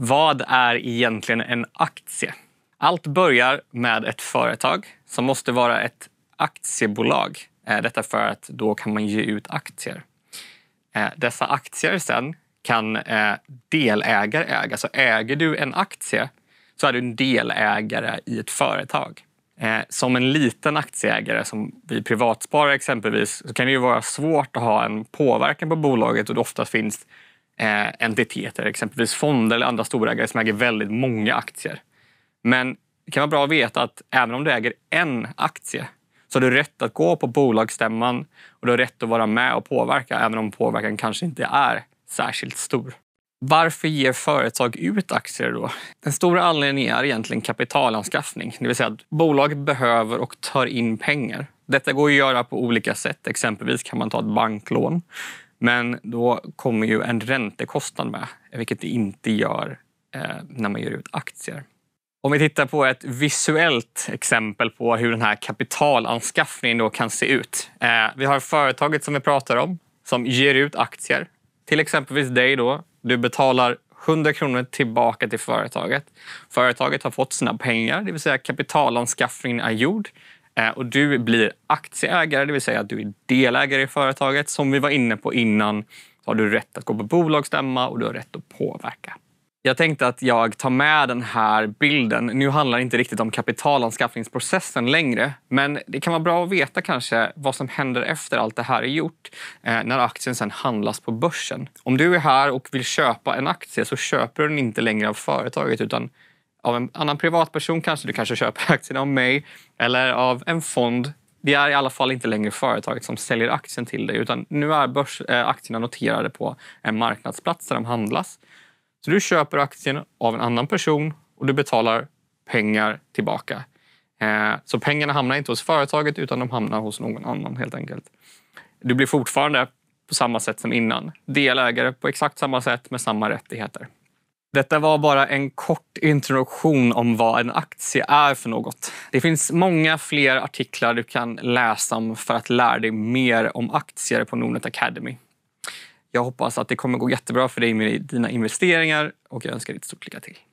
Vad är egentligen en aktie? Allt börjar med ett företag som måste vara ett aktiebolag. Eh, detta för att då kan man ge ut aktier. Eh, dessa aktier sen kan eh, delägare äga. Så äger du en aktie så är du en delägare i ett företag. Som en liten aktieägare, som vi privatsparare exempelvis, så kan det ju vara svårt att ha en påverkan på bolaget och det ofta finns eh, entiteter, exempelvis fonder eller andra storägare som äger väldigt många aktier. Men det kan vara bra att veta att även om du äger en aktie så har du rätt att gå på bolagsstämman och du har rätt att vara med och påverka även om påverkan kanske inte är särskilt stor. Varför ger företag ut aktier då? Den stora anledningen är egentligen kapitalanskaffning, det vill säga att bolaget behöver och tar in pengar. Detta går att göra på olika sätt. Exempelvis kan man ta ett banklån men då kommer ju en räntekostnad med, vilket det inte gör eh, när man ger ut aktier. Om vi tittar på ett visuellt exempel på hur den här kapitalanskaffningen då kan se ut. Eh, vi har företaget som vi pratar om som ger ut aktier. Till exempelvis dig då. Du betalar 100 kronor tillbaka till företaget. Företaget har fått sina pengar, det vill säga kapitalanskaffningen är gjord. Eh, och du blir aktieägare, det vill säga att du är delägare i företaget. Som vi var inne på innan har du rätt att gå på bolagsstämma och du har rätt att påverka. Jag tänkte att jag tar med den här bilden. Nu handlar det inte riktigt om kapitalanskaffningsprocessen längre, men det kan vara bra att veta kanske vad som händer efter allt det här är gjort eh, när aktien sen handlas på börsen. Om du är här och vill köpa en aktie så köper du den inte längre av företaget utan av en annan privatperson kanske. Du kanske köper aktien av mig eller av en fond. Det är i alla fall inte längre företaget som säljer aktien till dig utan nu är börs, eh, aktierna noterade på en marknadsplats där de handlas. Så du köper aktien av en annan person och du betalar pengar tillbaka. Eh, så pengarna hamnar inte hos företaget utan de hamnar hos någon annan helt enkelt. Du blir fortfarande på samma sätt som innan delägare på exakt samma sätt med samma rättigheter. Detta var bara en kort introduktion om vad en aktie är för något. Det finns många fler artiklar du kan läsa om för att lära dig mer om aktier på Nordnet Academy. Jag hoppas att det kommer gå jättebra för dig med dina investeringar och jag önskar dig ett stort lycka till.